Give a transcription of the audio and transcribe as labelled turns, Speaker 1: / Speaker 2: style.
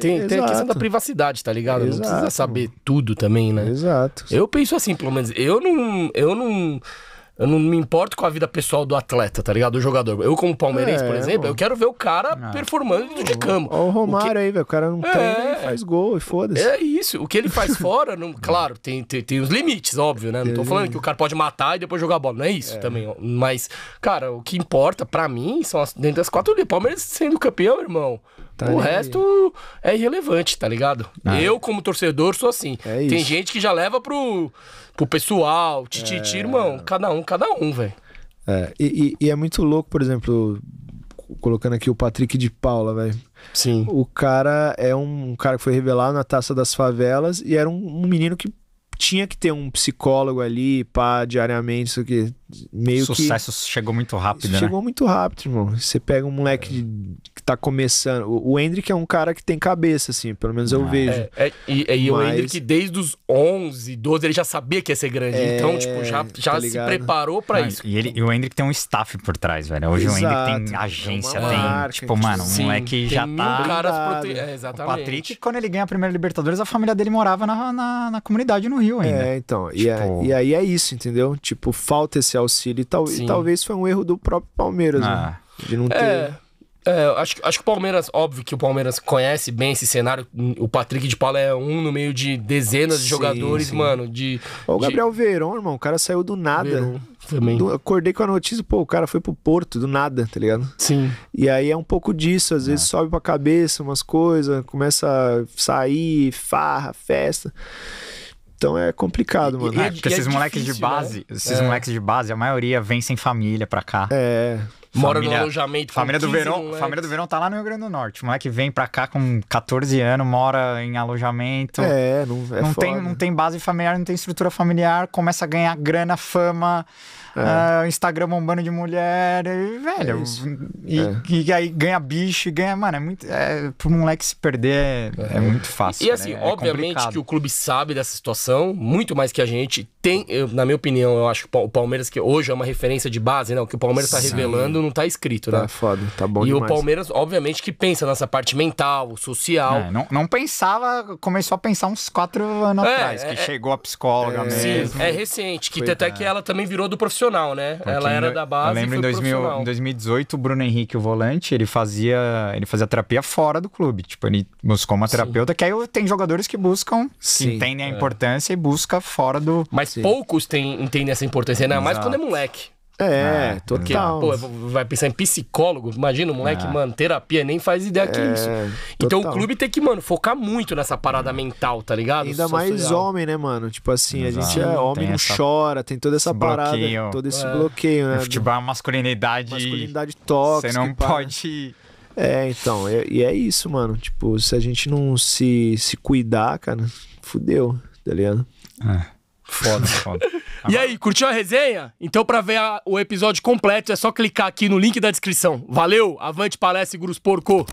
Speaker 1: Tem, tem a questão da
Speaker 2: privacidade, tá ligado? Exato. Não precisa saber tudo também, né? Exato. Eu penso assim, pelo menos. Eu não. Eu não. Eu não me importo com a vida pessoal do atleta, tá ligado? Do jogador. Eu, como palmeirense, é, por exemplo, eu quero ver o cara ah. performando de campo. Olha
Speaker 1: o Romário o que... aí, velho. O cara não é, faz gol e foda-se. É
Speaker 2: isso. O que ele faz fora, não... claro, tem, tem, tem, os limites, óbvio, né? Não tô falando que o cara pode matar e depois jogar bola. Não é isso é. também. Mas, cara, o que importa para mim são as... dentro das quatro. O Palmeiras sendo campeão, irmão. Tá o ali. resto é irrelevante, tá ligado? Ah. Eu, é. como torcedor, sou assim. É Tem gente que já leva pro, pro pessoal, tititi, é... irmão. Cada um, cada um, velho.
Speaker 1: É, e, e, e é muito louco, por exemplo, colocando aqui o Patrick de Paula, velho. Sim. O cara é um, um, cara que foi revelado na Taça das Favelas e era um, um menino que tinha que ter um psicólogo ali, pá, diariamente, isso aqui. Meio Sucesso que. Sucesso chegou muito rápido, né? Chegou muito rápido, irmão. Você pega um moleque é. que tá começando. O, o Hendrick é um cara que tem cabeça, assim, pelo menos eu ah, vejo.
Speaker 2: É, é, e, e Mas... o Hendrick, desde os 11, 12, ele já sabia que ia ser grande. É, então, tipo, já, tá já tá se preparou pra isso.
Speaker 3: E, ele, e o Hendrick tem um staff por trás, velho. Hoje Exato. o Hendrick tem
Speaker 2: agência, é tem. Marca, tipo, mano, sim, um moleque já tá. Caras prote... exatamente. O
Speaker 3: Patrick, quando ele ganha a primeira Libertadores, a família dele morava na, na, na comunidade no Rio. Brasil ainda. É,
Speaker 1: então. É, tipo... E, a e, aí é isso, entendeu? Tipo, falta esse auxílio. E, tal, e talvez foi um erro do próprio Palmeiras, né? ah. né? De não é, ter. É...
Speaker 2: É, acho, acho que o Palmeiras, óbvio que o Palmeiras conhece bem esse cenário. O Patrick de Paula é um no meio de dezenas sim, de jogadores, sim. mano. De, o de... Gabriel
Speaker 1: Verón irmão, o cara saiu do nada. também. Do, acordei com a notícia, pô, o cara foi pro Porto do nada, tá ligado? Sim. E aí é um pouco disso, às vezes é. sobe pra cabeça umas coisas, começa a sair, farra, festa. Então é complicado, mano. É, é, porque esses é moleques de né? base, né? esses é.
Speaker 3: moleques de base, a maioria vem sem família pra cá. É. Mora família, no alojamento. Família do Verão, moleques. Né? família do Verão tá lá no Rio Grande do Norte. O moleque vem pra cá com 14 anos, mora em alojamento. É, não, é não tem Não tem base familiar, não tem estrutura familiar, começa a ganhar grana, fama, é. uh, Instagram bombando de mulher, e, velho. É e, é. e, aí ganha bicho, e ganha, mano, é muito. É, pro moleque se perder
Speaker 2: é, é, é. muito fácil. E, assim, né? obviamente que o clube sabe dessa situação, muito mais que a gente tem, eu, na minha opinião, eu acho que o Palmeiras, que hoje é uma referência de base, né? O que o Palmeiras tá Sim. tá revelando não tá escrito, tá né? Tá
Speaker 1: foda, tá bom. E demais. o
Speaker 2: Palmeiras, obviamente, que pensa nessa parte mental, social. É, não,
Speaker 3: não pensava, começou a pensar uns quatro anos é, atrás, é, que é.
Speaker 2: chegou a psicóloga mesmo. Sim, é recente, que foi, é até que ela também virou do profissional, né? Porque ela era da base. Eu lembro em, 2000, em
Speaker 3: 2018, o Bruno Henrique, o volante, ele fazia. Ele fazia terapia fora do clube. Tipo, ele buscou uma terapeuta, Sim. que aí tem jogadores que buscam, Sim, que entendem a é. importância e busca fora do. Mas Sim. Poucos
Speaker 2: têm, entendem essa importância, ainda mais quando é moleque. É, ah, total. pô, vai pensar em psicólogo, imagina o moleque, ah. mano, terapia, nem faz ideia que é isso. Então total. o clube tem que, mano, focar muito nessa parada mental, tá ligado? Ainda Social. mais
Speaker 1: homem, né, mano? Tipo assim, Exato. a gente é homem, não essa... chora, tem toda essa parada, bloqueio. todo esse é. bloqueio, né? O
Speaker 2: futebol é masculinidade. Masculinidade
Speaker 1: tóxica. Você não pode. É, então, é, e é isso, mano. Tipo, se a gente não se, se cuidar, cara, fudeu, tá ligado? É. Foda,
Speaker 2: foda. e aí, curtiu a resenha? Então, para ver a, o episódio completo, é só clicar aqui no link da descrição. Valeu, avante palestra e Porco!